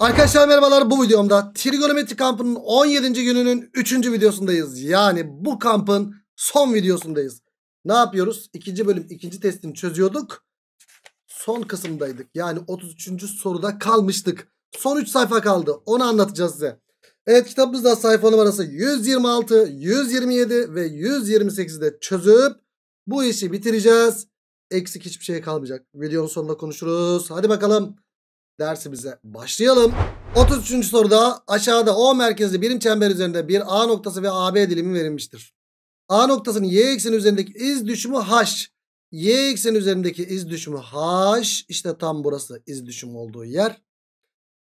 Arkadaşlar merhabalar bu videomda trigonometri kampının 17. gününün 3. videosundayız. Yani bu kampın son videosundayız. Ne yapıyoruz? 2. bölüm 2. testini çözüyorduk. Son kısımdaydık. Yani 33. soruda kalmıştık. Son 3 sayfa kaldı. Onu anlatacağız size. Evet kitabımızda sayfa numarası 126, 127 ve 128'de çözüp bu işi bitireceğiz. Eksik hiçbir şey kalmayacak. Videonun sonunda konuşuruz. Hadi bakalım dersimize başlayalım. 33. soruda aşağıda O merkezli birim çember üzerinde bir A noktası ve AB dilimi verilmiştir. A noktasının Y ekseni üzerindeki iz düşümü H. Y ekseni üzerindeki iz düşümü H. İşte tam burası iz düşümü olduğu yer.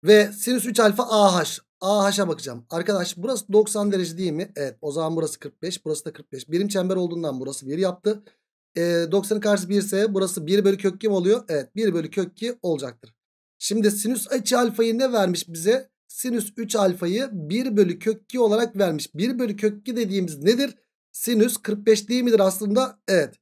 Ve sinüs 3 alfa AH. AH'a bakacağım. Arkadaş burası 90 derece değil mi? Evet. O zaman burası 45. Burası da 45. Birim çember olduğundan burası 1 yaptı. E, 90'ın karşısı 1 ise burası 1 bölü kök kim oluyor? Evet 1 bölü kök 2 olacaktır. Şimdi sinüs açı alfayı ne vermiş bize? Sinüs 3 alfayı 1 bölü kök 2 olarak vermiş. 1 bölü kök 2 dediğimiz nedir? Sinüs 45 değil midir aslında? Evet.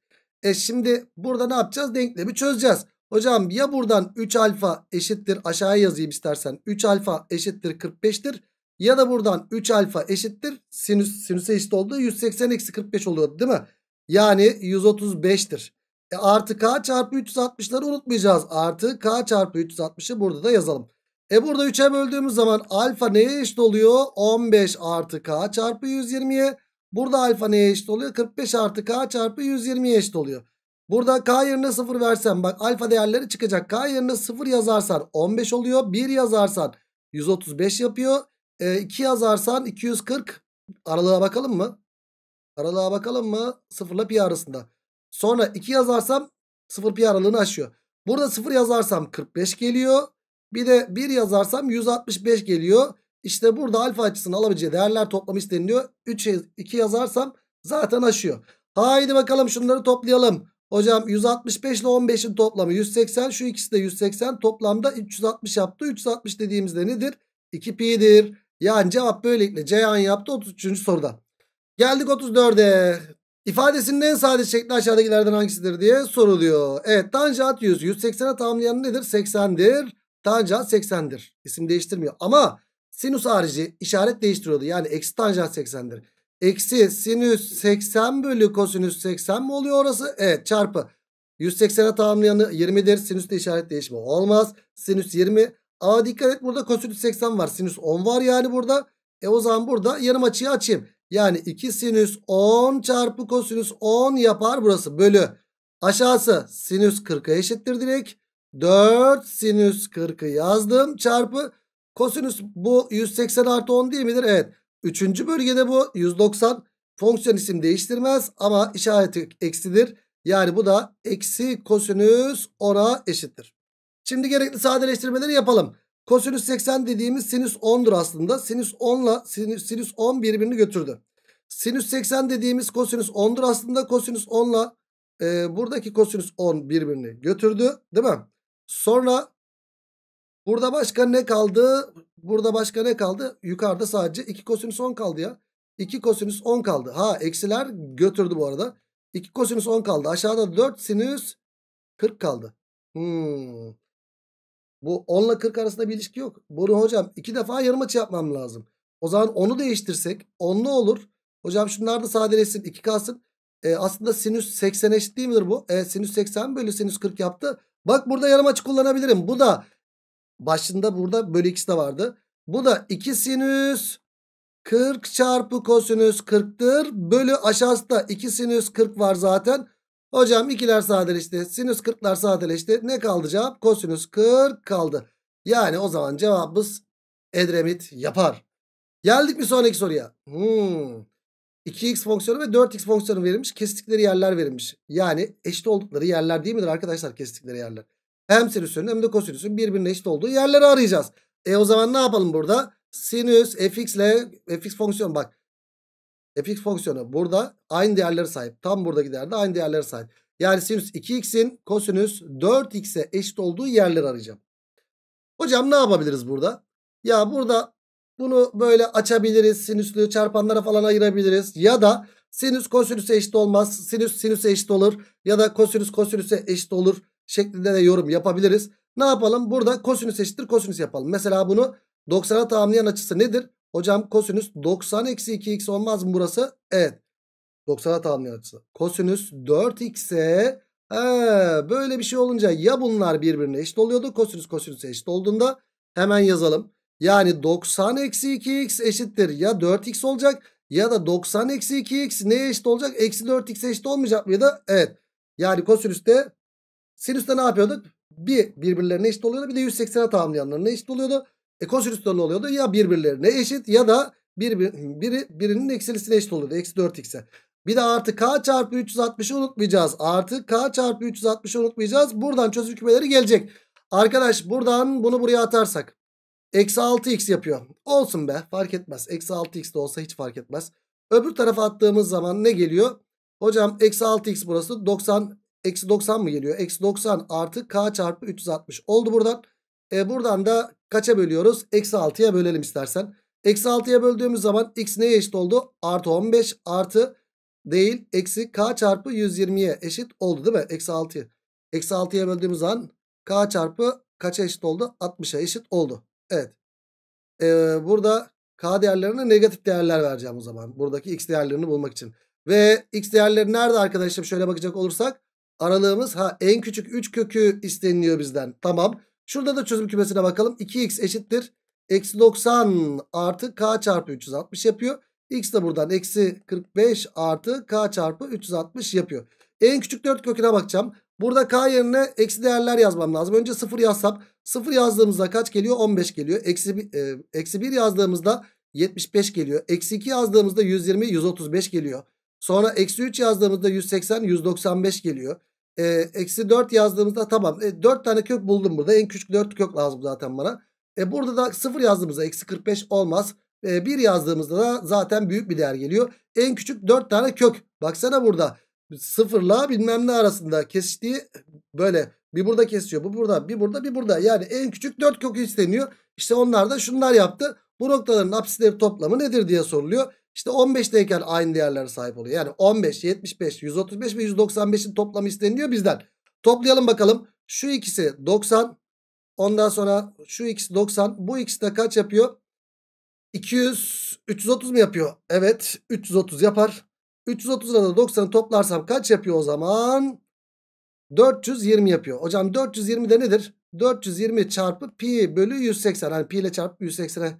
E şimdi burada ne yapacağız? Denklemi çözeceğiz. Hocam ya buradan 3 alfa eşittir aşağıya yazayım istersen. 3 alfa eşittir 45'tir. Ya da buradan 3 alfa eşittir sinüs sinüse eşit olduğu 180 eksi 45 oluyor değil mi? Yani 135'tir. E artı k çarpı 360'ları unutmayacağız. Artı k çarpı 360'ı burada da yazalım. E burada 3'e böldüğümüz zaman alfa neye eşit oluyor? 15 artı k çarpı 120'ye. Burada alfa neye eşit oluyor? 45 artı k çarpı 120'ye eşit oluyor. Burada k yerine 0 versen bak alfa değerleri çıkacak. K yerine 0 yazarsan 15 oluyor. 1 yazarsan 135 yapıyor. E, 2 yazarsan 240. Aralığa bakalım mı? Aralığa bakalım mı? 0 ile pi arasında. Sonra 2 yazarsam 0 pi aralığını aşıyor. Burada 0 yazarsam 45 geliyor. Bir de 1 yazarsam 165 geliyor. İşte burada alfa açısını alabileceği değerler toplamı isteniliyor. 3 2 yazarsam zaten aşıyor. Haydi bakalım şunları toplayalım. Hocam 165 ile 15'in toplamı 180. Şu ikisi de 180. Toplamda 360 yaptı. 360 dediğimizde nedir? 2pi'dir. Yani cevap böylelikle Ceyhan yaptı 33. soruda. Geldik 34'e. İfadesinin en sade şekli aşağıdakilerden hangisidir diye soruluyor. Evet tanjant 100. 180'e tamamlayan nedir? 80'dir. Tanjant 80'dir. İsim değiştirmiyor. Ama sinüs harici işaret değiştiriyordu. Yani eksi tanjant 80'dir. Eksi sinüs 80 bölü kosinüs 80 mi oluyor orası? Evet çarpı. 180'e tamamlayanı 20'dir. Sinüs de işaret değişimi olmaz. Sinüs 20. Ama dikkat et burada kosinüs 80 var. Sinüs 10 var yani burada. E o zaman burada yarım açıyı açayım. Yani 2 sinüs 10 çarpı kosinüs 10 yapar burası bölü. Aşağısı sinüs 40'a eşittir direkt. 4 sinüs 40'ı yazdım çarpı kosinüs bu 180 artı 10 değil midir? Evet. Üçüncü bölgede bu 190 fonksiyon isim değiştirmez ama işareti eksidir. Yani bu da eksi kosinüs 10'a eşittir. Şimdi gerekli sadeleştirmeleri yapalım. Kosinüs 80 dediğimiz sinüs 10'dur aslında. Sinüs 10 ile sinüs, sinüs 10 birbirini götürdü. Sinüs 80 dediğimiz kosinüs 10'dur aslında. Kosinüs 10 ile e, buradaki kosinüs 10 birbirini götürdü. Değil mi? Sonra burada başka ne kaldı? Burada başka ne kaldı? Yukarıda sadece 2 kosinüs 10 kaldı ya. 2 kosinüs 10 kaldı. Ha eksiler götürdü bu arada. 2 kosinüs 10 kaldı. Aşağıda 4 sinüs 40 kaldı. Hmm. Bu 10 ile 40 arasında bir ilişki yok. Bunu hocam iki defa yarım açı yapmam lazım. O zaman onu değiştirsek 10 ne olur? Hocam şunlar da sadeleşsin 2 kalsın. E, aslında sinüs 80 eşit değil midir bu? E, sinüs 80 bölü sinüs 40 yaptı. Bak burada yarım açı kullanabilirim. Bu da başında burada bölü ikisi de vardı. Bu da 2 sinüs 40 çarpı kosinüs 40'tır. Bölü aşağısı da 2 sinüs 40 var zaten. Hocam ikiler sadeleşti. Sinüs 40'lar sadeleşti. Ne kaldı cevap? Kosinüs 40 kaldı. Yani o zaman cevabımız Edremit yapar. Geldik bir sonraki soruya. Hmm. 2x fonksiyonu ve 4x fonksiyonu verilmiş. Kestikleri yerler verilmiş. Yani eşit oldukları yerler değil midir arkadaşlar kestikleri yerler? Hem sinüsün hem de kosinüsün birbirine eşit olduğu yerleri arayacağız. E o zaman ne yapalım burada? Sinüs fx ile fx fonksiyon bak fx fonksiyonu burada aynı değerleri sahip. Tam buradaki değerde aynı değerleri sahip. Yani sinüs 2x'in kosinüs 4x'e eşit olduğu yerleri arayacağım. Hocam ne yapabiliriz burada? Ya burada bunu böyle açabiliriz. Sinüslü çarpanlara falan ayırabiliriz. Ya da sinüs kosinüse eşit olmaz. Sinüs sinüse eşit olur. Ya da kosinüs kosinüse eşit olur şeklinde de yorum yapabiliriz. Ne yapalım? Burada kosinüs eşittir kosinüs yapalım. Mesela bunu 90'a tamamlayan açısı nedir? Hocam kosinüs 90 eksi 2x olmaz mı burası? Evet. 90'a tamamlayan açısı. Kosinüs 4x'e böyle bir şey olunca ya bunlar birbirine eşit oluyordu. Kosinüs kosinüs eşit olduğunda hemen yazalım. Yani 90 eksi 2x eşittir ya 4x olacak ya da 90 eksi 2x neye eşit olacak? Eksi 4x eşit olmayacak mı ya da? Evet. Yani kosinüste sinüste ne yapıyorduk? Bir birbirlerine eşit oluyordu bir de 180'e tamamlayanlarına eşit oluyordu. E kosinüsten ne oluyordu? Ya birbirlerine eşit ya da bir, biri, birinin eksilisine eşit oluyordu. Eksi 4x'e. Bir de artı k çarpı 360'ı unutmayacağız. Artı k çarpı 360'ı unutmayacağız. Buradan çözüm kümeleri gelecek. Arkadaş buradan bunu buraya atarsak. Eksi 6x yapıyor. Olsun be fark etmez. Eksi 6x de olsa hiç fark etmez. Öbür tarafa attığımız zaman ne geliyor? Hocam eksi 6x burası 90 eksi 90 mı geliyor? Eksi 90 artı k çarpı 360 oldu buradan. E buradan da kaça bölüyoruz? Eksi 6'ya bölelim istersen. Eksi 6'ya böldüğümüz zaman x neye eşit oldu? Artı 15 artı değil eksi k çarpı 120'ye eşit oldu değil mi? Eksi 6'ya. Eksi 6'ya böldüğümüz zaman k çarpı kaça eşit oldu? 60'a eşit oldu. Evet. Ee, burada k değerlerine negatif değerler vereceğim o zaman. Buradaki x değerlerini bulmak için. Ve x değerleri nerede arkadaşım? Şöyle bakacak olursak. Aralığımız ha en küçük 3 kökü isteniliyor bizden. Tamam. Şurada da çözüm kümesine bakalım. 2x eşittir. Eksi 90 artı k çarpı 360 yapıyor. x de buradan eksi 45 artı k çarpı 360 yapıyor. En küçük dört köküne bakacağım. Burada k yerine eksi değerler yazmam lazım. Önce 0 yazsam 0 yazdığımızda kaç geliyor? 15 geliyor. Eksi, e, eksi 1 yazdığımızda 75 geliyor. Eksi 2 yazdığımızda 120, 135 geliyor. Sonra eksi 3 yazdığımızda 180, 195 geliyor. Ee, eksi 4 yazdığımızda tamam. E, 4 tane kök buldum burada. En küçük 4 kök lazım zaten bana. E, burada da 0 yazdığımızda eksi 45 olmaz. E, 1 yazdığımızda da zaten büyük bir değer geliyor. En küçük 4 tane kök. Baksana burada. Sıfırla bilmem ne arasında kesiştiği böyle bir burada kesiyor. Bu burada, bir burada, bir burada. Yani en küçük 4 kök isteniyor. İşte onlar da şunlar yaptı. Bu noktaların apsisleri toplamı nedir diye soruluyor. İşte 15 15'teyken aynı değerlere sahip oluyor. Yani 15, 75, 135 ve 195'in toplamı isteniliyor bizden. Toplayalım bakalım. Şu ikisi 90. Ondan sonra şu ikisi 90. Bu ikisi de kaç yapıyor? 200, 330 mu yapıyor? Evet 330 yapar. 330'la da 90'ı toplarsam kaç yapıyor o zaman? 420 yapıyor. Hocam 420 de nedir? 420 çarpı pi bölü 180. Hani pi ile çarpıp 180'e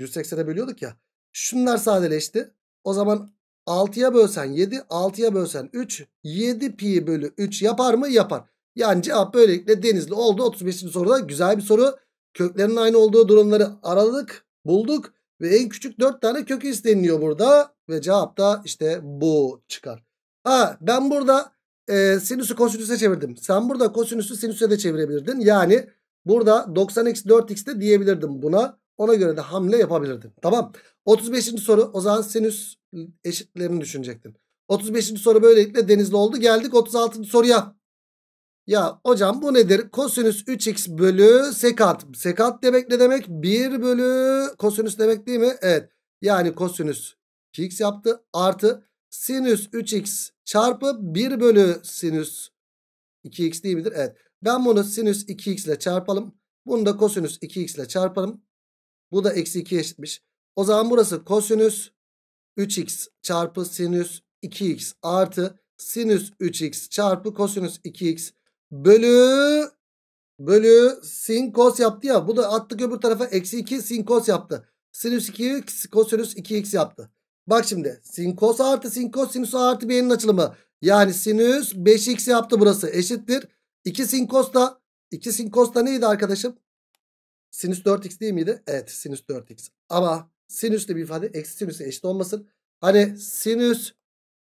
180'e bölüyorduk ya. Şunlar sadeleşti. O zaman 6'ya bölsen 7, 6'ya bölsen 3, 7 pi bölü 3 yapar mı? Yapar. Yani cevap böylelikle denizli oldu. 35. soruda güzel bir soru. Köklerin aynı olduğu durumları aradık, bulduk ve en küçük 4 tane kök isteniliyor burada ve cevap da işte bu çıkar. Ha ben burada e, sinüsü kosinüse çevirdim. Sen burada kosinüsü sinüse de çevirebilirdin. Yani burada 90x 4x de diyebilirdim buna. Ona göre de hamle yapabilirdin. Tamam. 35. soru o zaman sinüs eşitlerini düşünecektin. 35. soru böylelikle denizli oldu. Geldik 36. soruya. Ya hocam bu nedir? Kosinüs 3x bölü sekant. Sekant demek ne demek? 1 bölü kosinüs demek değil mi? Evet. Yani kosinüs 2x yaptı. Artı sinüs 3x çarpı 1 bölü sinüs 2x değil midir? Evet. Ben bunu sinüs 2x ile çarpalım. Bunu da kosinüs 2x ile çarpalım. Bu da eksi 2 eşitmiş. O zaman burası kosinüs 3x çarpı sinüs 2x artı sinüs 3x çarpı kosinüs 2x bölü bölü sin kos yaptı ya. Bu da attık öbür tarafa eksi 2 sin kos yaptı. Sinüs 2x kosinüs 2x yaptı. Bak şimdi sin kos artı sin kos sinüs artı b'nin açılımı. Yani sinüs 5x yaptı burası eşittir. 2 sin kos da 2 sin kos da neydi arkadaşım? Sinüs 4x değil miydi? Evet sinüs 4x. Ama sinüslü bir ifade eksi sinüse eşit olmasın. Hani sinüs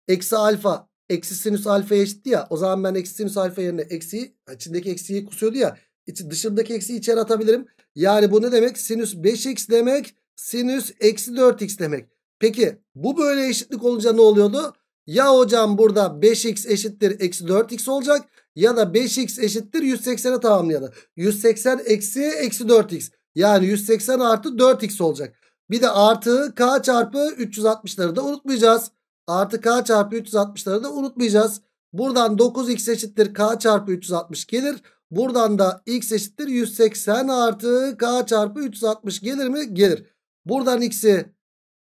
eksi alfa eksi sinüs alfa eşitti ya. O zaman ben eksi sinüs alfa yerine eksiyi içindeki eksiyi kusuyordu ya. İçi, dışındaki eksiyi içeri atabilirim. Yani bu ne demek? Sinüs 5x demek. Sinüs eksi 4x demek. Peki bu böyle eşitlik olunca ne oluyordu? Ya hocam burada 5x eşittir eksi 4x olacak ya da 5x eşittir 180'e tamamlayalım. 180 eksi eksi 4x yani 180 artı 4x olacak. Bir de artı k çarpı 360'ları da unutmayacağız. Artı k çarpı 360'ları da unutmayacağız. Buradan 9x eşittir k çarpı 360 gelir. Buradan da x eşittir 180 artı k çarpı 360 gelir mi? Gelir. Buradan x'i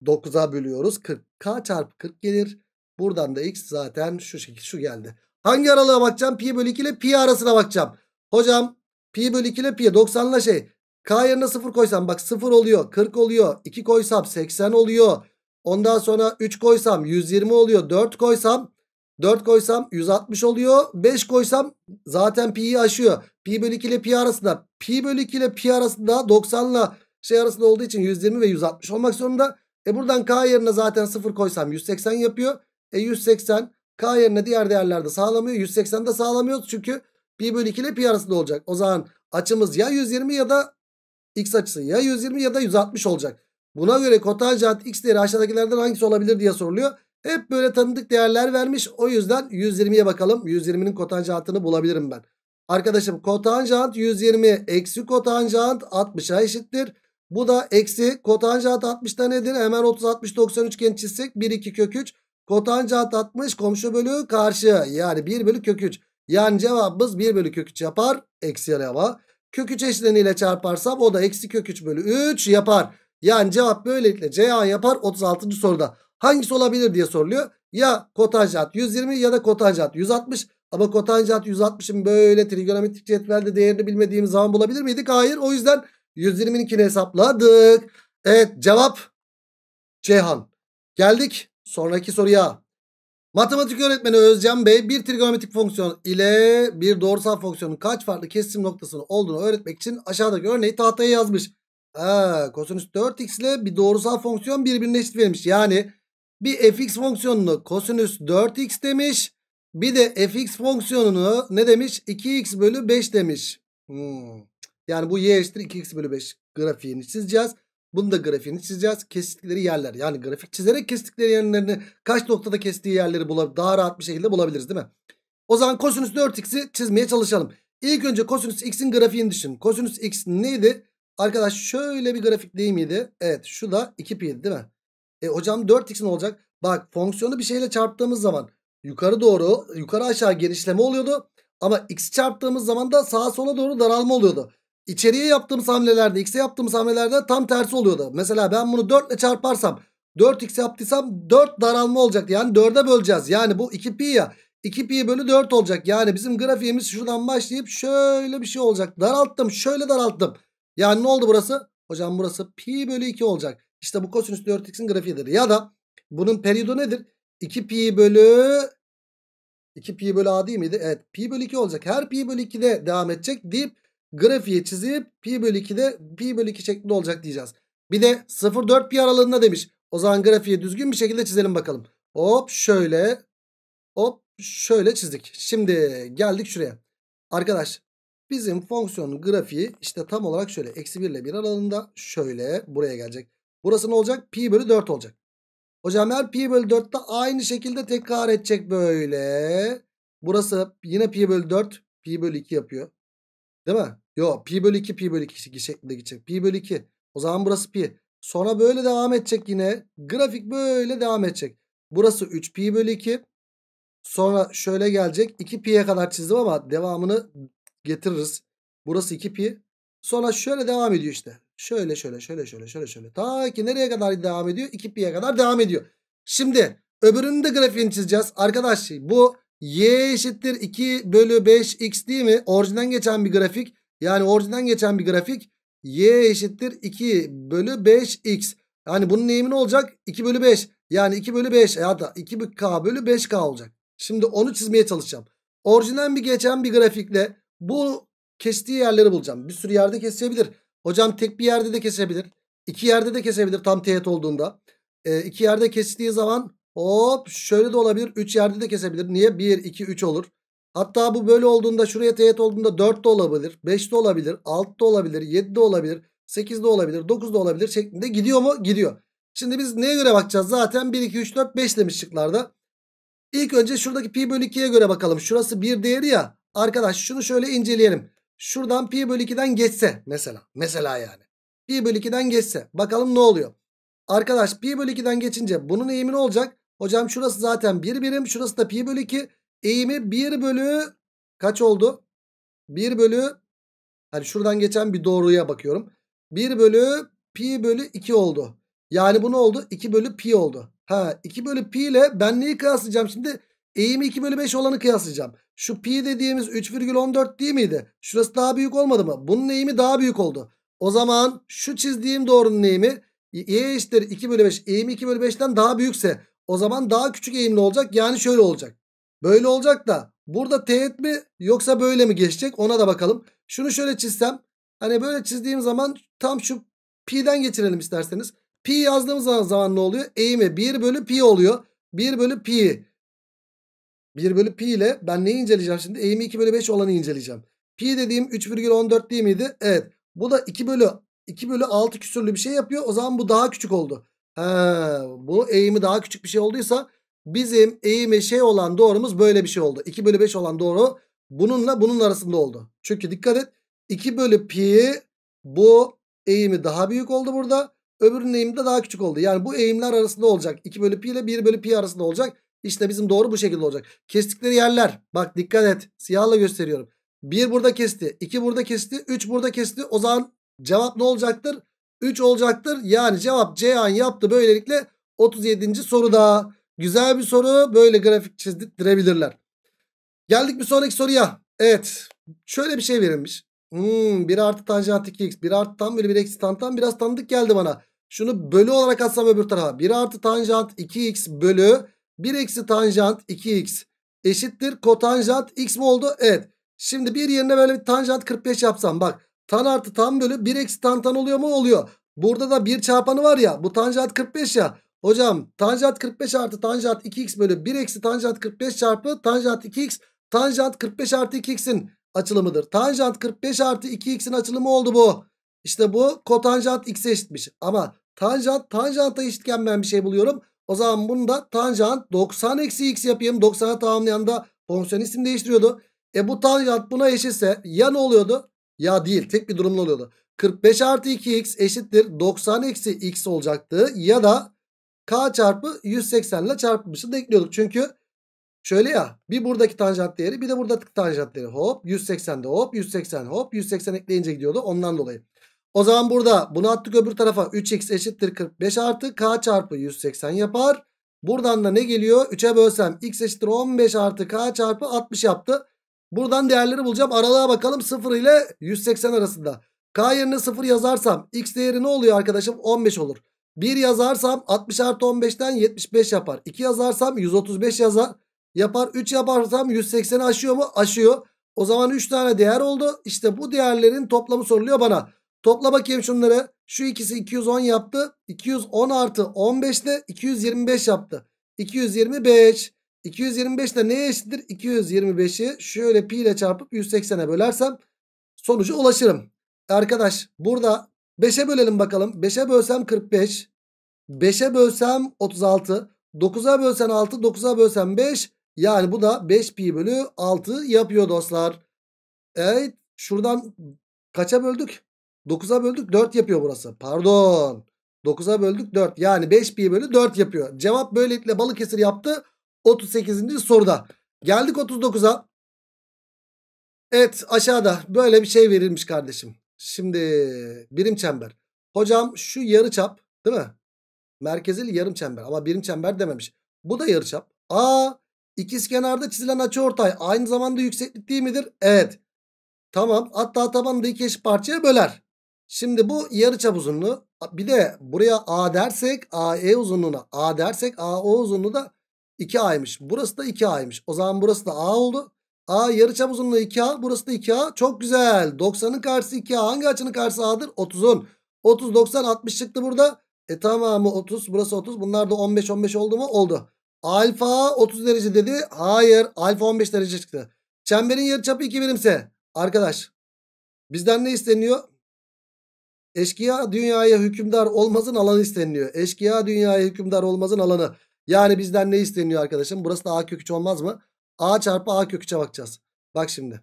9'a bölüyoruz. 40 k çarpı 40 gelir. Buradan da x zaten şu şekilde şu geldi. Hangi aralığa bakacağım? Pi bölü 2 ile pi arasına bakacağım. Hocam pi bölü 2 ile pi 90 ile şey K yerine 0 koysam bak 0 oluyor 40 oluyor 2 koysam 80 oluyor. Ondan sonra 3 koysam 120 oluyor 4 koysam 4 koysam 160 oluyor 5 koysam zaten pi'yi aşıyor. Pi bölü 2 ile pi arasında pi bölü 2 ile pi arasında 90 ile şey arasında olduğu için 120 ve 160 olmak zorunda. E buradan k yerine zaten 0 koysam 180 yapıyor. E 180 k yerine diğer değerlerde sağlamıyor. 180 de sağlamıyor çünkü pi bölü 2 ile pi arasında olacak. O zaman açımız ya 120 ya da X açısı ya 120 ya da 160 olacak. Buna göre kotanjant x değeri aşağıdakilerden hangisi olabilir diye soruluyor. Hep böyle tanıdık değerler vermiş. O yüzden 120'ye bakalım. 120'nin kotanjantını bulabilirim ben. Arkadaşım kotanjant 120 eksi kotanjant 60'a eşittir. Bu da eksi kotanjant 60'da nedir? Hemen 30 60 90 üçgen çizsek 1 2 kök 3. Kotanjant 60 komşu bölü karşı yani 1 bölü kök 3. Yani cevabımız 1 bölü kök 3 yapar. Eksi araba. Kök 3 eşleniyle çarparsam o da eksi kök 3 bölü 3 yapar. Yani cevap böylelikle CA yapar 36. soruda. Hangisi olabilir diye soruluyor. Ya kotanjant 120 ya da kotanjant 160. Ama kotanjant 160'ın böyle trigonometrik cetvelde değerini bilmediğimiz zaman bulabilir miydik? Hayır. O yüzden 122'ni hesapladık. Evet cevap Ceyhan. Geldik sonraki soruya. Matematik öğretmeni Özcan Bey bir trigonometrik fonksiyon ile bir doğrusal fonksiyonun kaç farklı kesim noktasının olduğunu öğretmek için aşağıdaki örneği tahtaya yazmış. Ha, kosinüs 4x ile bir doğrusal fonksiyon birbirine eşit verilmiş. Yani bir fx fonksiyonunu kosinüs 4x demiş. Bir de fx fonksiyonunu ne demiş? 2x bölü 5 demiş. Hmm. Yani bu y eşittir 2x bölü 5 grafiğini çizeceğiz. Bunu da grafiğini çizeceğiz. Kestikleri yerler yani grafik çizerek kestikleri yerlerini kaç noktada kestiği yerleri daha rahat bir şekilde bulabiliriz değil mi? O zaman kosinüs 4x'i çizmeye çalışalım. İlk önce kosinüs x'in grafiğini düşün. Kosinüs x neydi? Arkadaş şöyle bir grafik değil miydi? Evet şu da 2 piydi, değil mi? E hocam 4x ne olacak? Bak fonksiyonu bir şeyle çarptığımız zaman yukarı doğru yukarı aşağı genişleme oluyordu. Ama x çarptığımız zaman da sağa sola doğru daralma oluyordu. İçeriye yaptığımız hamlelerde x'e yaptığımız hamlelerde tam tersi oluyordu. Mesela ben bunu 4 ile çarparsam 4x yaptıysam 4 daralma olacak. Yani 4'e böleceğiz. Yani bu 2pi ya. 2pi bölü 4 olacak. Yani bizim grafiğimiz şuradan başlayıp şöyle bir şey olacak. Daralttım şöyle daralttım. Yani ne oldu burası? Hocam burası pi bölü 2 olacak. İşte bu kosinüs 4x'in grafiğidir. Ya da bunun periyodu nedir? 2pi bölü 2 pi bölü a değil miydi? Evet pi bölü 2 olacak. Her pi bölü 2'de devam edecek deyip grafiği çizip pi bölü 2'de pi bölü 2 şeklinde olacak diyeceğiz. Bir de 0-4 pi aralığında demiş. O zaman grafiği düzgün bir şekilde çizelim bakalım. Hop şöyle hop şöyle çizdik. Şimdi geldik şuraya. Arkadaş bizim fonksiyonun grafiği işte tam olarak şöyle. Eksi 1 ile 1 aralığında şöyle buraya gelecek. Burası ne olacak? Pi bölü 4 olacak. Hocam her pi bölü 4 de aynı şekilde tekrar edecek böyle. Burası yine pi bölü 4 pi bölü 2 yapıyor. Değil mi? Yo pi bölü 2 pi bölü 2 şeklinde gidecek. Pi bölü 2. O zaman burası pi. Sonra böyle devam edecek yine. Grafik böyle devam edecek. Burası 3 pi bölü 2. Sonra şöyle gelecek. 2 pi'ye kadar çizdim ama devamını getiririz. Burası 2 pi. Sonra şöyle devam ediyor işte. Şöyle şöyle şöyle şöyle şöyle şöyle. Ta ki nereye kadar devam ediyor? 2 pi'ye kadar devam ediyor. Şimdi öbürünün de grafiğini çizeceğiz. Arkadaş bu y eşittir 2 bölü 5x değil mi? Orijinden geçen bir grafik. Yani orijinden geçen bir grafik. y eşittir 2 bölü 5x. Yani bunun neyimin olacak? 2 bölü 5. Yani 2 bölü 5 ya da 2k bölü 5k olacak. Şimdi onu çizmeye çalışacağım. Orijinden bir geçen bir grafikle bu kestiği yerleri bulacağım. Bir sürü yerde kesebilir. Hocam tek bir yerde de kesebilir. İki yerde de kesebilir tam teğet olduğunda. E, iki yerde kestiği zaman Hop şöyle de olabilir. 3 yerde de kesebilir. Niye? 1, 2, 3 olur. Hatta bu böyle olduğunda şuraya teğet olduğunda 4 de olabilir. 5 de olabilir. 6 da olabilir. 7 de olabilir. 8 de olabilir. 9 da olabilir şeklinde gidiyor mu? Gidiyor. Şimdi biz neye göre bakacağız? Zaten 1, 2, 3, 4, 5 demiş şıklarda. İlk önce şuradaki pi bölü 2'ye göre bakalım. Şurası bir değeri ya. Arkadaş şunu şöyle inceleyelim. Şuradan pi bölü 2'den geçse mesela. Mesela yani. Pi bölü 2'den geçse. Bakalım ne oluyor? Arkadaş pi bölü 2'den geçince bunun eğimi ne olacak? Hocam şurası zaten 1 bir birim. Şurası da pi bölü 2. Eğimi 1 bölü kaç oldu? 1 bölü hani şuradan geçen bir doğruya bakıyorum. 1 bölü pi bölü 2 oldu. Yani bu ne oldu? 2 bölü pi oldu. Ha 2 bölü pi ile ben neyi kıyaslayacağım şimdi? Eğimi 2 bölü 5 olanı kıyaslayacağım. Şu pi dediğimiz 3,14 değil miydi? Şurası daha büyük olmadı mı? Bunun eğimi daha büyük oldu. O zaman şu çizdiğim doğrunun eğimi y eşittir 2 bölü 5. Eğimi 2 bölü 5'ten daha büyükse o zaman daha küçük eğimli olacak. Yani şöyle olacak. Böyle olacak da burada teğet mi yoksa böyle mi geçecek ona da bakalım. Şunu şöyle çizsem. Hani böyle çizdiğim zaman tam şu pi'den geçirelim isterseniz. Pi yazdığımız zaman, zaman ne oluyor? Eğimi 1 bölü pi oluyor. 1 bölü pi. 1 bölü pi ile ben neyi inceleyeceğim şimdi? Eğimi 2 bölü 5 olanı inceleyeceğim. Pi dediğim 3,14 değil miydi? Evet. Bu da 2 bölü 2 bölü 6 küsürlü bir şey yapıyor. O zaman bu daha küçük oldu. He, bu eğimi daha küçük bir şey olduysa bizim eğimi şey olan doğrumuz böyle bir şey oldu. 2 bölü 5 olan doğru bununla bunun arasında oldu. Çünkü dikkat et 2 bölü pi bu eğimi daha büyük oldu burada. Öbürünün eğimi de daha küçük oldu. Yani bu eğimler arasında olacak. 2 bölü pi ile 1 bölü pi arasında olacak. İşte bizim doğru bu şekilde olacak. Kestikleri yerler. Bak dikkat et. Siyahla gösteriyorum. 1 burada kesti. 2 burada kesti. 3 burada kesti. O zaman cevap ne olacaktır? 3 olacaktır. Yani cevap Ceyhan yaptı. Böylelikle 37. soruda güzel bir soru. Böyle grafik çizdirebilirler. Geldik bir sonraki soruya. Evet. Şöyle bir şey verilmiş. Hmm, 1 artı tanjant 2x. 1 artı tam bölü 1 eksi tan tan. Biraz tanıdık geldi bana. Şunu bölü olarak atsam öbür tarafa. 1 artı tanjant 2x bölü 1 eksi tanjant 2x eşittir. Kotanjant x mi oldu? Evet. Şimdi bir yerine böyle bir tanjant 45 yapsam. Bak Tan artı tan bölü 1 eksi tan tan oluyor mu? Oluyor. Burada da 1 çarpanı var ya. Bu tanjant 45 ya. Hocam tanjant 45 artı tanjant 2x bölü 1 eksi tanjant 45 çarpı tanjant 2x. Tanjant 45 artı 2x'in açılımıdır. Tanjant 45 artı 2x'in açılımı oldu bu. İşte bu kotanjant x'e eşitmiş. Ama tanjant tanjanta eşitken ben bir şey buluyorum. O zaman bunu da tanjant 90 eksi x yapayım. 90'a tamamlayan da fonksiyon isim değiştiriyordu. E bu tanjant buna eşitse ya ne oluyordu? Ya değil tek bir durumda oluyordu. 45 artı 2x eşittir 90 eksi x olacaktı. Ya da k çarpı 180 ile çarpmışı da ekliyorduk. Çünkü şöyle ya bir buradaki tanjant değeri bir de buradaki tanjant değeri. Hop 180 de hop 180 hop 180 ekleyince gidiyordu ondan dolayı. O zaman burada bunu attık öbür tarafa 3x eşittir 45 artı k çarpı 180 yapar. Buradan da ne geliyor? 3'e bölsem x eşittir 15 artı k çarpı 60 yaptı. Buradan değerleri bulacağım. Aralığa bakalım 0 ile 180 arasında. K yerine 0 yazarsam x değeri ne oluyor arkadaşım? 15 olur. 1 yazarsam 60 artı 15'ten 75 yapar. 2 yazarsam 135 yazar. Yapar 3 yaparsam 180'i aşıyor mu? Aşıyor. O zaman 3 tane değer oldu. İşte bu değerlerin toplamı soruluyor bana. Topla bakayım şunları. Şu ikisi 210 yaptı. 210 artı 15 de 225 yaptı. 225. 225 de neye eşittir? 225'i şöyle pi ile çarpıp 180'e bölersem sonuca ulaşırım. Arkadaş burada 5'e bölelim bakalım. 5'e bölsem 45. 5'e bölsem 36. 9'a bölsen 6. 9'a bölsen 5. Yani bu da 5 pi bölü 6 yapıyor dostlar. Evet şuradan kaça böldük? 9'a böldük 4 yapıyor burası. Pardon. 9'a böldük 4. Yani 5 pi bölü 4 yapıyor. Cevap böylelikle balık Balıkesir yaptı. 38. soruda. Geldik 39'a. Evet aşağıda böyle bir şey verilmiş kardeşim. Şimdi birim çember. Hocam şu yarı çap değil mi? Merkezil yarım çember ama birim çember dememiş. Bu da yarı çap. Aa ikiz kenarda çizilen açı ortay aynı zamanda yükseklik değil midir? Evet. Tamam hatta tabanı da iki eşit parçaya böler. Şimdi bu yarı çap uzunluğu bir de buraya A dersek AE uzunluğuna A dersek AO uzunluğu da 2A'ymış. Burası da 2A'ymış. O zaman burası da A oldu. A yarıçap uzunluğu 2A. Burası da 2A. Çok güzel. 90'ın karşısı 2A. Hangi açının karşısı A'dır? 30'un. 30, 90, 60 çıktı burada. E tamamı 30. Burası 30. Bunlar da 15, 15 oldu mu? Oldu. Alfa 30 derece dedi. Hayır. Alfa 15 derece çıktı. Çemberin yarıçapı 2 birimse. Arkadaş. Bizden ne isteniyor? Eşkıya dünyaya hükümdar olmazın alanı isteniliyor. Eşkıya dünyaya hükümdar olmazın alanı. Yani bizden ne isteniyor arkadaşım? Burası da a kök 3 olmaz mı? a çarpı a kök 3'e bakacağız. Bak şimdi.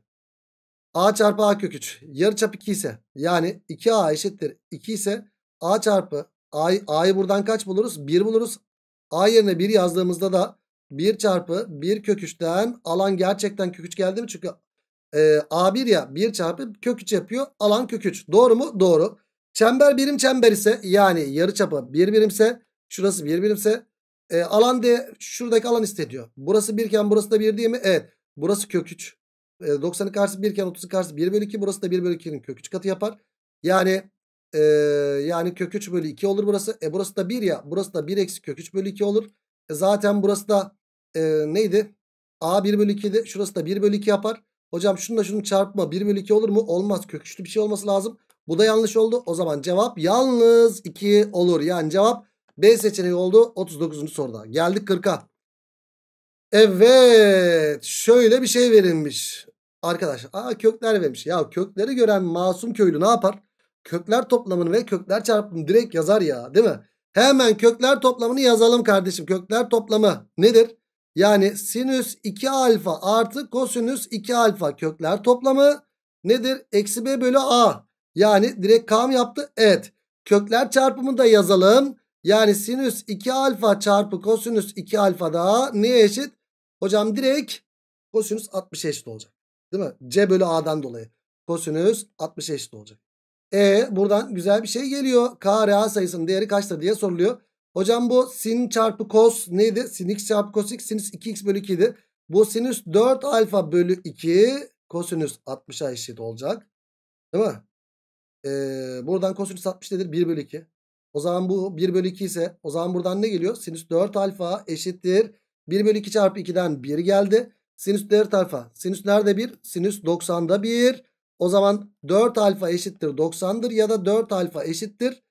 a çarpı a köküç yarı çap 2 ise yani 2a eşittir 2 ise a çarpı a'yı a buradan kaç buluruz? 1 buluruz. a yerine 1 yazdığımızda da 1 çarpı 1 köküçten alan gerçekten köküç geldi mi? Çünkü e, a1 ya 1 çarpı köküç yapıyor. Alan köküç. Doğru mu? Doğru. Çember birim çember ise yani yarıçapı 1 bir birimse şurası 1 bir birimse e, alan de şuradaki alan istediyor. Burası birken burası da 1 değil mi? Evet. Burası kök 3. E, 90'ın karşısı 1 iken 30'un karşısı 1 bölü 2. Burası da 1 bölü 2'nin kök 3 katı yapar. Yani e, yani kök 3 bölü 2 olur burası. E burası da 1 ya. Burası da 1 eksi kök 3 bölü 2 olur. E, zaten burası da e, neydi? A 1 bölü 2'di. Şurası da 1 bölü 2 yapar. Hocam şununla şunu çarpma 1 bölü 2 olur mu? Olmaz. Kök 3'lü bir şey olması lazım. Bu da yanlış oldu. O zaman cevap yalnız 2 olur. Yani cevap B seçeneği oldu 39. soruda. Geldik 40'a. Evet şöyle bir şey verilmiş. Arkadaşlar aa kökler vermiş. Ya kökleri gören masum köylü ne yapar? Kökler toplamını ve kökler çarpımını direkt yazar ya değil mi? Hemen kökler toplamını yazalım kardeşim. Kökler toplamı nedir? Yani sinüs 2 alfa artı kosinüs 2 alfa kökler toplamı nedir? Eksi b bölü a. Yani direkt kam yaptı? Evet. Kökler çarpımını da yazalım. Yani sinüs 2 alfa çarpı kosinüs 2 alfa da neye eşit? Hocam direkt kosinüs 60 eşit olacak. Değil mi? C bölü A'dan dolayı. Kosinüs 60 eşit olacak. E buradan güzel bir şey geliyor. K reel sayısının değeri kaçtır diye soruluyor. Hocam bu sin çarpı kos neydi? Sin x çarpı kos x sinüs 2x bölü 2 idi. Bu sinüs 4 alfa bölü 2 kosinüs 60'a eşit olacak. Değil mi? Ee, buradan kosinüs 60 nedir? 1 bölü 2. O zaman bu 1 bölü 2 ise o zaman buradan ne geliyor? Sinüs 4 alfa eşittir. 1 bölü 2 çarpı 2'den 1 geldi. Sinüs 4 alfa. Sinüs nerede 1? Sinüs 90'da 1. O zaman 4 alfa eşittir 90'dır ya da 4 alfa eşittir.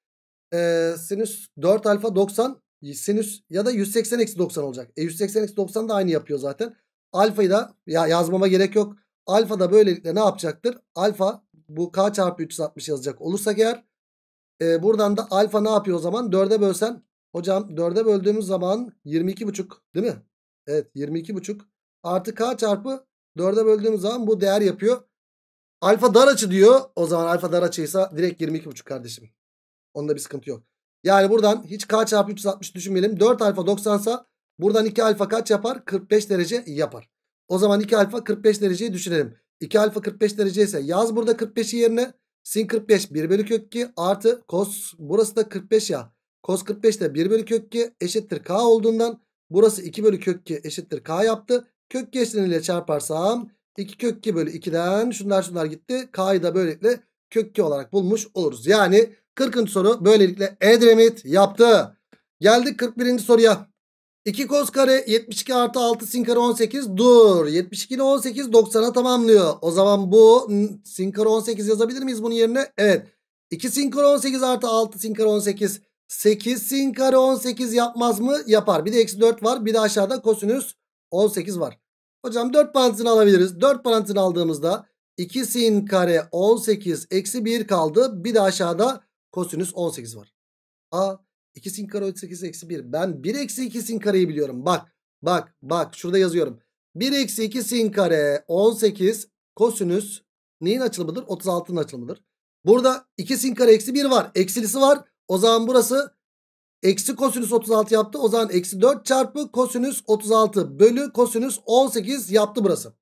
Ee, sinüs 4 alfa 90 sinüs ya da 180 eksi 90 olacak. E 180 eksi 90 da aynı yapıyor zaten. Alfayı da ya yazmama gerek yok. Alfa da böylelikle ne yapacaktır? Alfa bu k çarpı 360 yazacak olursak eğer e, buradan da alfa ne yapıyor o zaman? 4'e bölsem. Hocam 4'e böldüğümüz zaman 22,5 değil mi? Evet 22,5. Artı k çarpı 4'e böldüğümüz zaman bu değer yapıyor. Alfa dar açı diyor. O zaman alfa dar açıysa direkt 22,5 kardeşim. Onda bir sıkıntı yok. Yani buradan hiç k çarpı 360 düşünmeyelim. 4 alfa 90 sa buradan 2 alfa kaç yapar? 45 derece yapar. O zaman 2 alfa 45 dereceyi düşünelim. 2 alfa 45 derece ise yaz burada 45'i yerine. Sin 45 1 bölü kök 2 artı cos burası da 45 ya. Cos 45 de 1 bölü kök 2 eşittir k olduğundan burası 2 bölü kök 2 eşittir k yaptı. Kök 2 eşleniyle çarparsam 2 kök 2 bölü 2'den şunlar şunlar gitti. K'yı da böylelikle kök 2 olarak bulmuş oluruz. Yani 40. soru böylelikle Edremit yaptı. Geldik 41. soruya. 2 kos kare 72 artı 6 sin kare 18 dur. 72 ile 18 90'a tamamlıyor. O zaman bu sin kare 18 yazabilir miyiz bunun yerine? Evet. 2 sin kare 18 artı 6 sin kare 18 8 sin kare 18 yapmaz mı? Yapar. Bir de eksi 4 var. Bir de aşağıda kosinüs 18 var. Hocam 4 parantezini alabiliriz. 4 parantezini aldığımızda 2 sin kare 18 eksi 1 kaldı. Bir de aşağıda kosinüs 18 var. A 2 sin kare 8 eksi 1. Ben 1 eksi 2 sin kareyi biliyorum. Bak bak bak şurada yazıyorum. 1 eksi 2 sin kare 18 kosinüs neyin açılımıdır? 36'nın açılımıdır. Burada 2 sin kare eksi 1 var. Eksilisi var. O zaman burası eksi kosinüs 36 yaptı. O zaman eksi 4 çarpı kosinüs 36 bölü kosinüs 18 yaptı burası.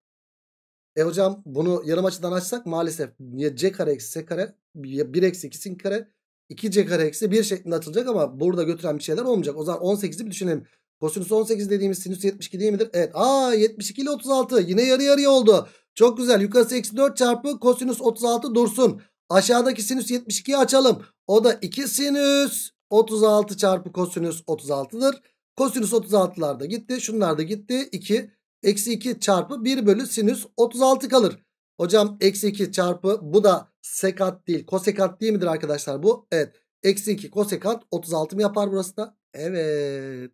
E hocam bunu yarım açıdan açsak maalesef c kare eksi s kare 1 eksi 2 sin kare 2c kare eksi 1 şeklinde atılacak ama burada götüren bir şeyler olmayacak. O zaman 18'i bir düşünelim. Kosinüs 18 dediğimiz sinüs 72 değil midir? Evet. Aa 72 ile 36 yine yarı yarıya oldu. Çok güzel. Yukarısı eksi 4 çarpı kosinüs 36 dursun. Aşağıdaki sinüs 72'yi açalım. O da 2 sinüs 36 çarpı kosinüs 36'dır. Kosinüs 36'lar da gitti. Şunlar da gitti. 2 eksi 2 çarpı 1 bölü sinüs 36 kalır. Hocam eksi 2 çarpı bu da sekant değil. Kosekant değil midir arkadaşlar bu? Evet. Eksi 2 kosekant 36 mı yapar burası da? Evet.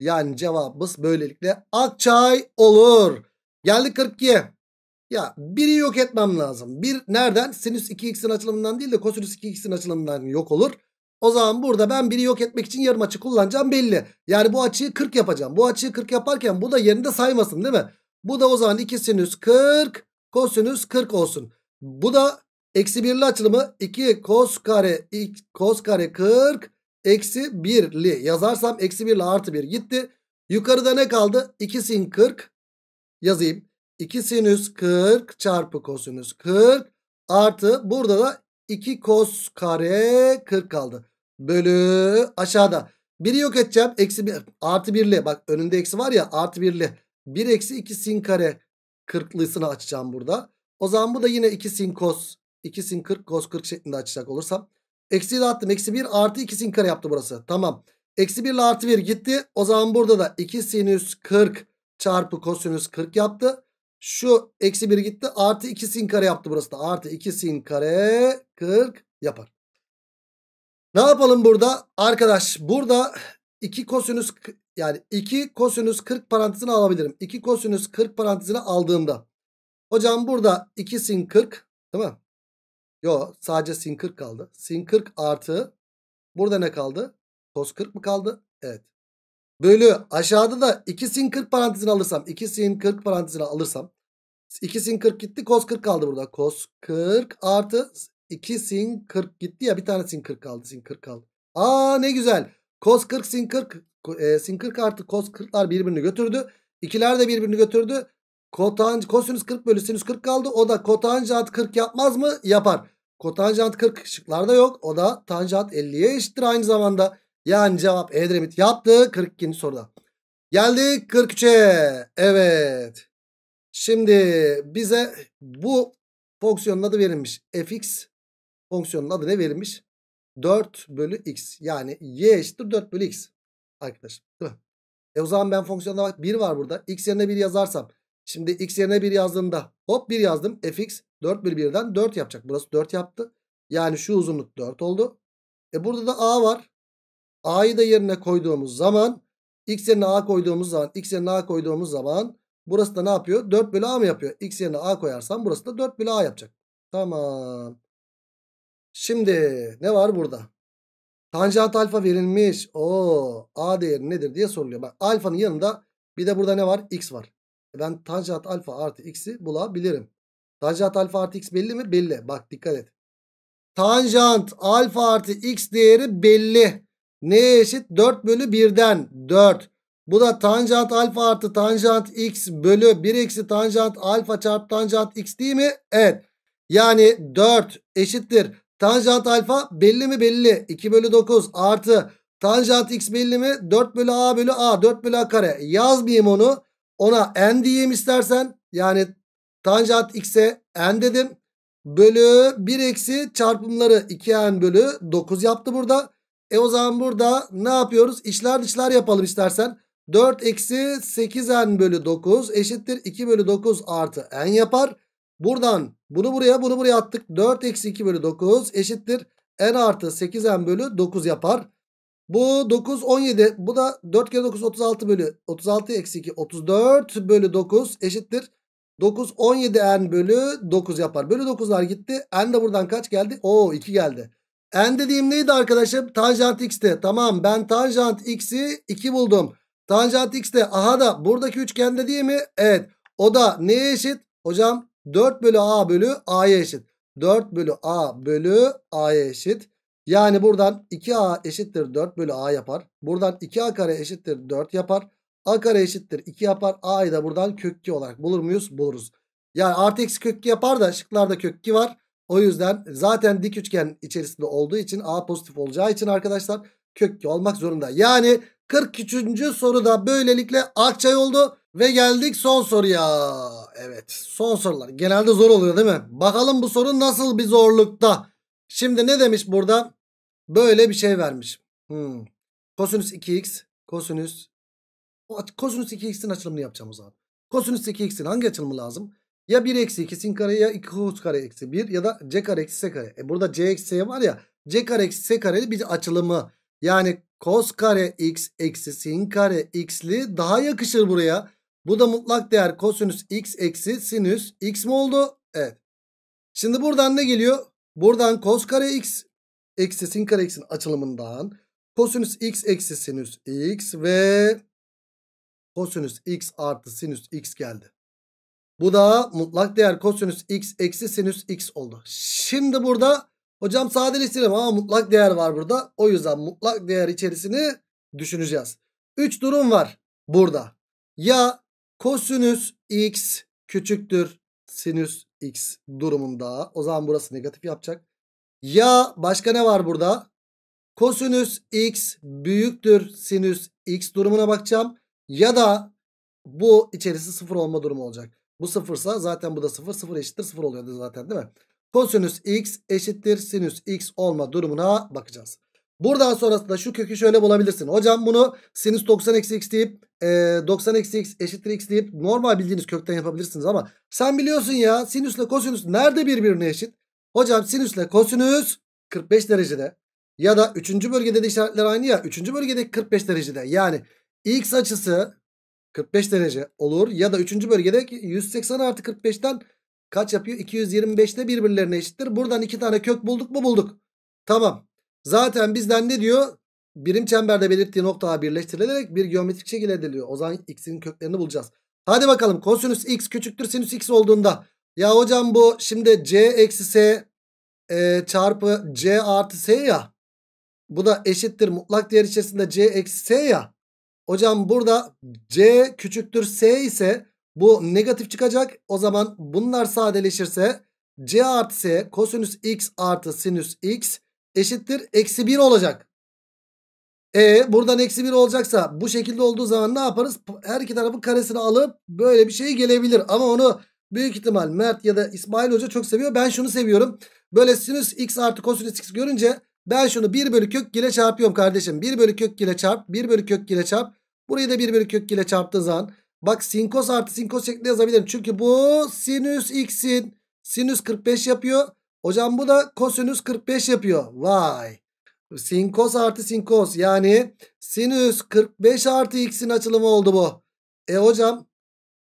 Yani cevabımız böylelikle Akçay olur. Geldi 42'ye. Ya biri yok etmem lazım. Bir nereden? Sinüs 2x'in açılımından değil de kosinüs 2x'in açılımından yok olur. O zaman burada ben biri yok etmek için yarım açı kullanacağım belli. Yani bu açıyı 40 yapacağım. Bu açıyı 40 yaparken bu da yerinde saymasın değil mi? Bu da o zaman 2 sinüs 40 Kosinüs 40 olsun. Bu da eksi birli açılımı 2 kos kare kos kare 40 eksi birli yazarsam eksi birli artı bir gitti. Yukarıda ne kaldı? 2 sin 40 yazayım. 2 sinüs 40 çarpı kosinüs 40 artı burada da 2 kos kare 40 kaldı. Bölü aşağıda. Biri yok edeceğim. Eksi bir, artı birli. Bak önünde eksi var ya artı birli. 1 eksi 2 sin kare 40'lısını açacağım burada. O zaman bu da yine 2 sin kos. 2 sin 40 kos 40 şeklinde açacak olursam. Eksi Eksiyi attım, Eksi 1 artı 2 sin kare yaptı burası. Tamam. Eksi 1 ile artı 1 gitti. O zaman burada da 2 sinüs 40 çarpı kosinüs 40 yaptı. Şu eksi 1 gitti. Artı 2 sin kare yaptı burası da. Artı 2 sin kare 40 yapar. Ne yapalım burada? Arkadaş burada 2 kosinüs yani 2 kosinüs 40 parantezini alabilirim. 2 kosinüs 40 parantezini aldığımda. Hocam burada 2 sin 40 değil mi? Yok sadece sin 40 kaldı. Sin 40 artı burada ne kaldı? Kos 40 mı kaldı? Evet. Bölü aşağıda da 2 sin 40 parantezini alırsam 2 sin 40 parantezini alırsam 2 sin 40 gitti kos 40 kaldı burada. Kos 40 artı 2 sin 40 gitti ya bir tane sin 40 kaldı. Sin 40 kaldı. Aa ne güzel. Kos 40 sin 40 e, sin 40 artı cos 40'lar birbirini götürdü. İkiler de birbirini götürdü. Kotanj, kosinüs 40 bölü sinüs 40 kaldı. O da kotanjant 40 yapmaz mı? Yapar. Kotanjant 40 şıklarda yok. O da tanjant 50'ye eşittir aynı zamanda. Yani cevap Edremit yaptı 42. soruda. Geldik 43'e. Evet. Şimdi bize bu fonksiyonun adı verilmiş. fx fonksiyonun adı ne verilmiş? 4 bölü x. Yani y eşittir 4 bölü x arkadaşım. Değil mi? E o zaman ben fonksiyonda bak 1 var burada. X yerine 1 yazarsam. Şimdi x yerine 1 yazdığımda hop 1 yazdım. fx 4 bölü 1'den 4 yapacak. Burası 4 yaptı. Yani şu uzunluk 4 oldu. E burada da a var. a'yı da yerine koyduğumuz zaman x yerine a koyduğumuz zaman x yerine a koyduğumuz zaman burası da ne yapıyor? 4 bölü a mı yapıyor? x yerine a koyarsam burası da 4 bölü a yapacak. Tamam. Şimdi ne var burada? Tanjant alfa verilmiş. O A değeri nedir diye soruluyor. Bak alfanın yanında bir de burada ne var? X var. E, ben tanjant alfa artı x'i bulabilirim. Tanjant alfa artı x belli mi? Belli. Bak dikkat et. Tanjant alfa artı x değeri belli. Neye eşit? 4 bölü 1'den 4. Bu da tanjant alfa artı tanjant x bölü 1 eksi tanjant alfa çarpı tanjant x değil mi? Evet. Yani 4 eşittir. Tanjant alfa belli mi belli. 2 bölü 9 artı tanjant x belli mi? 4 bölü a bölü a 4 bölü a kare. Yazmayayım onu. Ona n diyeyim istersen. Yani tanjant x'e n dedim. Bölü 1 eksi çarpımları 2n bölü 9 yaptı burada. E o zaman burada ne yapıyoruz? İşler dışlar yapalım istersen. 4 eksi 8n bölü 9 eşittir 2 bölü 9 artı n yapar. Buradan bunu buraya bunu buraya attık. 4 eksi 2 bölü 9 eşittir. n artı 8n bölü 9 yapar. Bu 9 17 bu da 4 kere 9 36 bölü 36 eksi 2 34 bölü 9 eşittir. 9 17 n bölü 9 yapar. Bölü 9'lar gitti. N de buradan kaç geldi? Oo 2 geldi. N dediğim neydi arkadaşım? Tanjant x'ti. Tamam ben tanjant x'i 2 buldum. Tanjant x'te aha da buradaki üçgende değil mi? Evet. O da neye eşit? Hocam 4 bölü A bölü A'ya eşit. 4 bölü A bölü A'ya eşit. Yani buradan 2A eşittir 4 bölü A yapar. Buradan 2A kare eşittir 4 yapar. A kare eşittir 2 yapar. A'yı da buradan kökki olarak bulur muyuz? Buluruz. Yani artı eksi kökki yapar da şıklarda kökki var. O yüzden zaten dik üçgen içerisinde olduğu için A pozitif olacağı için arkadaşlar kökki olmak zorunda. Yani 43. soruda böylelikle Akçay oldu. Ve geldik son soruya. Evet son sorular genelde zor oluyor değil mi? Bakalım bu soru nasıl bir zorlukta. Şimdi ne demiş burada? Böyle bir şey vermiş. Hmm. Kosinüs 2x. Kosinüs. Kosinüs 2x'in açılımını yapacağımız abi. Kosinüs 2x'in hangi açılımı lazım? Ya 1 eksi 2 sin kare ya 2 kos kare eksi 1 ya da c kare eksi s kare. E burada c eksi s var ya c kare eksi s kareli bir açılımı. Yani Cos kare x eksi sin kare x'li daha yakışır buraya. Bu da mutlak değer kosinüs x eksi sinüs x mi oldu? Evet. Şimdi buradan ne geliyor? Buradan cos kare x eksi sin kare x'in açılımından kosinüs x eksi sinüs x ve kosinüs x artı sinüs x geldi. Bu da mutlak değer kosinüs x eksi sinüs x oldu. Şimdi burada Hocam sadeleştirelim ama mutlak değer var burada. O yüzden mutlak değer içerisini düşüneceğiz. 3 durum var burada. Ya kosinüs x küçüktür sinüs x durumunda. O zaman burası negatif yapacak. Ya başka ne var burada? Kosinüs x büyüktür sinüs x durumuna bakacağım. Ya da bu içerisi sıfır olma durumu olacak. Bu sıfırsa zaten bu da sıfır. Sıfır eşittir sıfır oluyordu zaten değil mi? Kosinüs x eşittir sinüs x olma durumuna bakacağız. Buradan sonrasında şu kökü şöyle bulabilirsin. Hocam bunu sinüs 90 eksi x deyip e, 90 eksi x eşittir x deyip normal bildiğiniz kökten yapabilirsiniz ama sen biliyorsun ya sinüsle kosinüs nerede birbirine eşit? Hocam sinüsle kosinüs 45 derecede ya da 3. bölgede de işaretler aynı ya 3. bölgede 45 derecede yani x açısı 45 derece olur ya da 3. bölgede 180 artı 45'ten Kaç yapıyor? 225'te birbirlerine eşittir. Buradan iki tane kök bulduk mu? Bulduk. Tamam. Zaten bizden ne diyor? Birim çemberde belirttiği noktalar birleştirilerek bir geometrik şekil ediliyor. O zaman x'in köklerini bulacağız. Hadi bakalım kosinüs x küçüktür sinüs x olduğunda. Ya hocam bu şimdi c eksi s e, çarpı c artı s ya. Bu da eşittir mutlak değer içerisinde c eksi s ya. Hocam burada c küçüktür s ise bu negatif çıkacak. O zaman bunlar sadeleşirse c artı s kosinüs x artı sinüs x eşittir. Eksi 1 olacak. E buradan eksi 1 olacaksa bu şekilde olduğu zaman ne yaparız? Her iki tarafın karesini alıp böyle bir şey gelebilir. Ama onu büyük ihtimal Mert ya da İsmail Hoca çok seviyor. Ben şunu seviyorum. Böyle sinüs x artı kosinüs x görünce ben şunu 1 bölü kök ile çarpıyorum kardeşim. 1 bölü kök ile çarp. 1 bölü kök ile çarp. Burayı da 1 bölü kök ile çarptığın zaman Bak sinkos artı sinkos şeklinde yazabilirim. Çünkü bu sinüs x'in sinüs 45 yapıyor. Hocam bu da kosinüs 45 yapıyor. Vay. Sinkos artı sinkos yani sinüs 45 artı x'in açılımı oldu bu. E hocam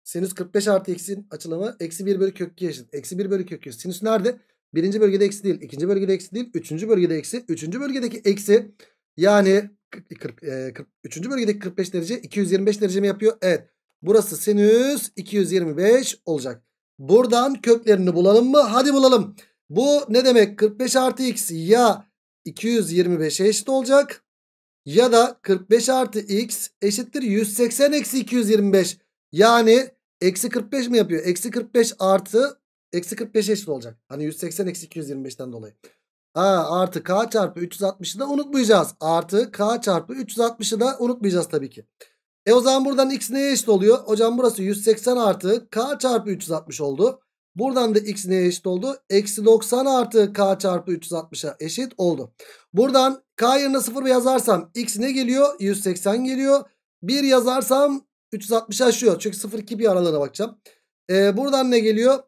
sinüs 45 artı x'in açılımı eksi 1 bölü kök 2 eşit. Eksi 1 bölü kök 2. Sinüs nerede? Birinci bölgede eksi değil. ikinci bölgede eksi değil. Üçüncü bölgede eksi. Üçüncü bölgedeki eksi yani 40, e, 40, üçüncü bölgedeki 45 derece 225 derece mi yapıyor? Evet. Burası sinüs 225 olacak. Buradan köklerini bulalım mı? Hadi bulalım. Bu ne demek? 45 artı x ya 225'e eşit olacak. Ya da 45 artı x eşittir 180 eksi 225. Yani eksi 45 mi yapıyor? Eksi 45 artı eksi 45 eşit olacak. Hani 180 eksi 225'ten dolayı. Ha, artı k çarpı 360'ı da unutmayacağız. Artı k çarpı 360'ı da unutmayacağız tabii ki. E o zaman buradan x neye eşit oluyor? Hocam burası 180 artı k çarpı 360 oldu. Buradan da x neye eşit oldu? Eksi 90 artı k çarpı 360'a eşit oldu. Buradan k yerine 0 yazarsam x ne geliyor? 180 geliyor. 1 yazarsam 360 aşıyor. Çünkü 0-2 bir aralara bakacağım. Ee, buradan ne geliyor?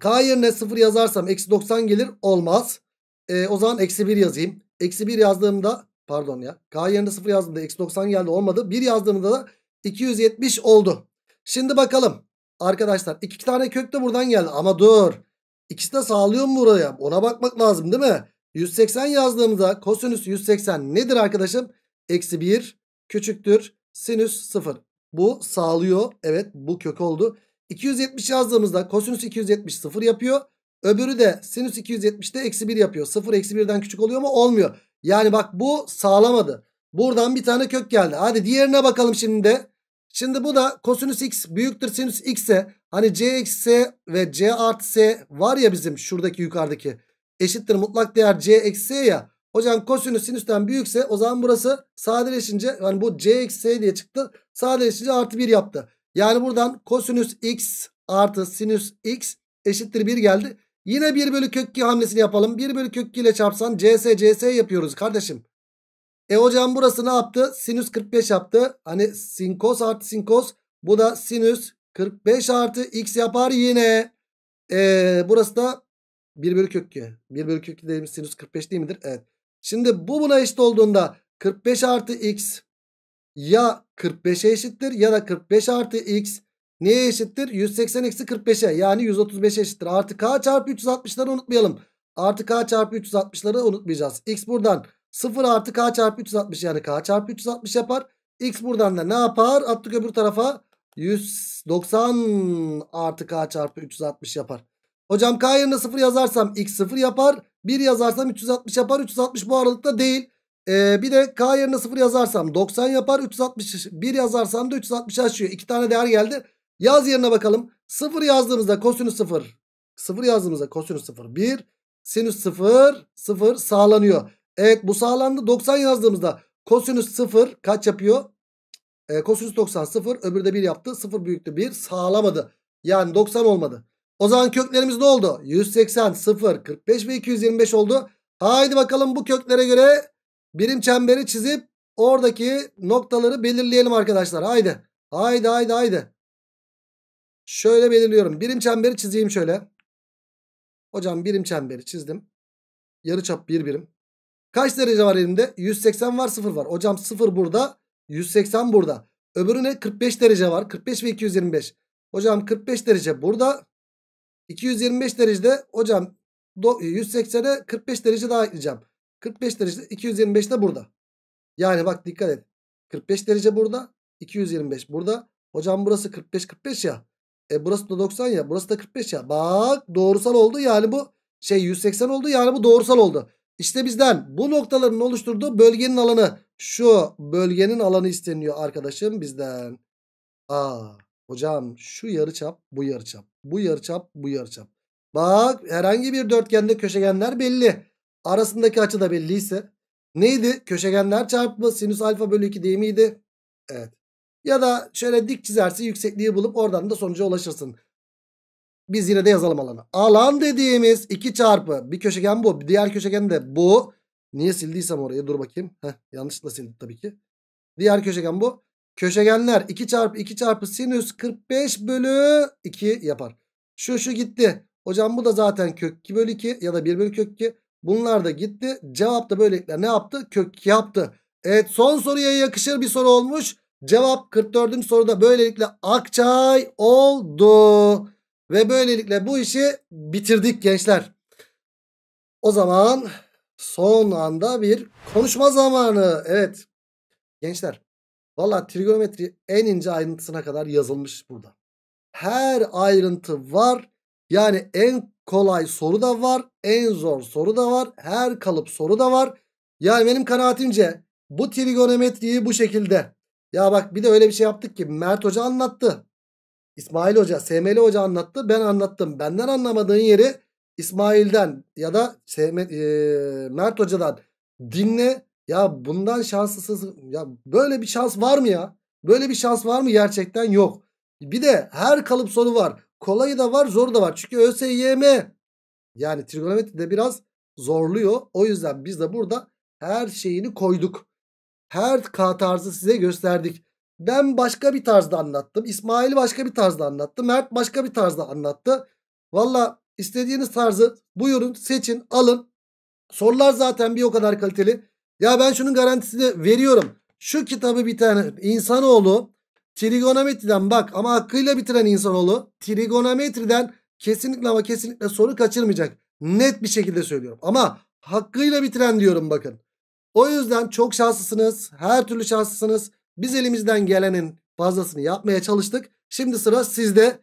K yerine 0 yazarsam eksi 90 gelir. Olmaz. Ee, o zaman eksi 1 yazayım. Eksi 1 yazdığımda Pardon ya. K yerine 0 yazdığımda x 90 geldi olmadı. 1 yazdığımda da 270 oldu. Şimdi bakalım. Arkadaşlar iki tane kök de buradan geldi. Ama dur. İkisi de sağlıyor mu buraya? Ona bakmak lazım değil mi? 180 yazdığımızda kosinüs 180 nedir arkadaşım? Eksi 1 küçüktür. Sinüs 0. Bu sağlıyor. Evet bu kök oldu. 270 yazdığımızda kosinüs 270 0 yapıyor. Öbürü de sinüs 270'te eksi 1 yapıyor. 0 eksi 1'den küçük oluyor mu? Olmuyor. Yani bak bu sağlamadı. Buradan bir tane kök geldi. Hadi diğerine bakalım şimdi de. Şimdi bu da kosinüs x büyüktür sinüs x'e hani c eksi s ve c artı s var ya bizim şuradaki yukarıdaki eşittir mutlak değer c eksi s ya. Hocam kosinüs sinüsten büyükse o zaman burası sadeleşince hani bu c eksi s diye çıktı. Sadeleşince artı 1 yaptı. Yani buradan kosinüs x artı sinüs x eşittir 1 geldi. Yine 1 bölü kök 2 hamlesini yapalım. 1 bölü kök 2 ile çarpsan CS CS yapıyoruz kardeşim. E hocam burası ne yaptı? Sinüs 45 yaptı. Hani sinkos artı sinkos. Bu da sinüs 45 artı x yapar yine. E, burası da 1 bölü kök 2. 1 bölü kök 2 dediğimiz sinüs 45 değil midir? Evet. Şimdi bu buna eşit olduğunda 45 artı x ya 45'e eşittir ya da 45 artı x Neye eşittir? 180 eksi 45'e yani 135'e eşittir. Artı k çarpı 360'ları unutmayalım. Artı k çarpı 360'ları unutmayacağız. X buradan 0 artı k çarpı 360 yani k çarpı 360 yapar. X buradan da ne yapar? Attık öbür tarafa 190 artı k çarpı 360 yapar. Hocam k yerine 0 yazarsam x 0 yapar. 1 yazarsam 360 yapar. 360 bu aralıkta değil. Ee, bir de k yerine 0 yazarsam 90 yapar. 360 1 yazarsam da 360 açıyor. 2 tane değer geldi. Yaz yerine bakalım. 0 yazdığımızda kosinüs 0. 0 yazdığımızda kosinüs 0. 1. Sinüs 0. 0 sağlanıyor. Evet bu sağlandı. 90 yazdığımızda kosinüs 0 kaç yapıyor? E, kosinüs 90 0. Öbürü de 1 yaptı. 0 büyüktü 1. Sağlamadı. Yani 90 olmadı. O zaman köklerimiz ne oldu? 180, 0, 45 ve 225 oldu. Haydi bakalım bu köklere göre birim çemberi çizip oradaki noktaları belirleyelim arkadaşlar. Haydi. Haydi haydi haydi. Şöyle belirliyorum. Birim çemberi çizeyim şöyle. Hocam birim çemberi çizdim. Yarı çap bir birim. Kaç derece var elimde? 180 var 0 var. Hocam 0 burada. 180 burada. Öbürü ne? 45 derece var. 45 ve 225. Hocam 45 derece burada. 225 derecede hocam 180'e 45 derece daha ekleyeceğim. 45 derecede 225 de burada. Yani bak dikkat et. 45 derece burada. 225 burada. Hocam burası 45-45 ya. E burası da 90 ya. Burası da 45 ya. Bak doğrusal oldu. Yani bu şey 180 oldu. Yani bu doğrusal oldu. İşte bizden bu noktaların oluşturduğu bölgenin alanı. Şu bölgenin alanı isteniyor arkadaşım bizden. Aa hocam şu yarıçap bu yarıçap. Bu yarıçap bu yarıçap. Bak herhangi bir dörtgende köşegenler belli. Arasındaki açı da belliyse. Neydi? Köşegenler çarpımı sinüs alfa bölü 2 değil miydi? Evet. Ya da şöyle dik çizerse yüksekliği bulup oradan da sonuca ulaşırsın. Biz yine de yazalım alanı. Alan dediğimiz 2 çarpı bir köşegen bu. Diğer köşegen de bu. Niye sildiysem orayı dur bakayım. Heh, yanlışlıkla sildim tabii ki. Diğer köşegen bu. Köşegenler 2 çarpı 2 çarpı sinüs 45 bölü 2 yapar. Şu şu gitti. Hocam bu da zaten kök 2 bölü 2 ya da 1 bölü kök 2. Bunlar da gitti. Cevap da böylelikle ne yaptı? Kök 2 yaptı. Evet son soruya yakışır bir soru olmuş. Cevap 44. soruda böylelikle Akçay oldu. Ve böylelikle bu işi bitirdik gençler. O zaman son anda bir konuşma zamanı. Evet gençler valla trigonometri en ince ayrıntısına kadar yazılmış burada. Her ayrıntı var. Yani en kolay soru da var. En zor soru da var. Her kalıp soru da var. Yani benim kanaatimce bu trigonometriyi bu şekilde ya bak bir de öyle bir şey yaptık ki Mert Hoca anlattı. İsmail Hoca, SML Hoca anlattı. Ben anlattım. Benden anlamadığın yeri İsmail'den ya da SM, e, Mert Hoca'dan dinle. Ya bundan şanslısız ya böyle bir şans var mı ya? Böyle bir şans var mı? Gerçekten yok. Bir de her kalıp soru var. Kolayı da var, zoru da var. Çünkü ÖSYM yani trigonometri de biraz zorluyor. O yüzden biz de burada her şeyini koyduk. Her K tarzı size gösterdik. Ben başka bir tarzda anlattım. İsmail başka bir tarzda anlattı. Mert başka bir tarzda anlattı. Valla istediğiniz tarzı buyurun seçin alın. Sorular zaten bir o kadar kaliteli. Ya ben şunun garantisini veriyorum. Şu kitabı bir tane insanoğlu trigonometriden bak ama hakkıyla bitiren insanoğlu trigonometriden kesinlikle ama kesinlikle soru kaçırmayacak. Net bir şekilde söylüyorum. Ama hakkıyla bitiren diyorum bakın. O yüzden çok şanslısınız. Her türlü şanslısınız. Biz elimizden gelenin fazlasını yapmaya çalıştık. Şimdi sıra sizde.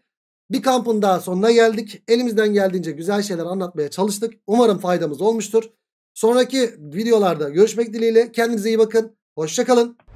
Bir kampın daha sonuna geldik. Elimizden geldiğince güzel şeyler anlatmaya çalıştık. Umarım faydamız olmuştur. Sonraki videolarda görüşmek dileğiyle. Kendinize iyi bakın. Hoşçakalın.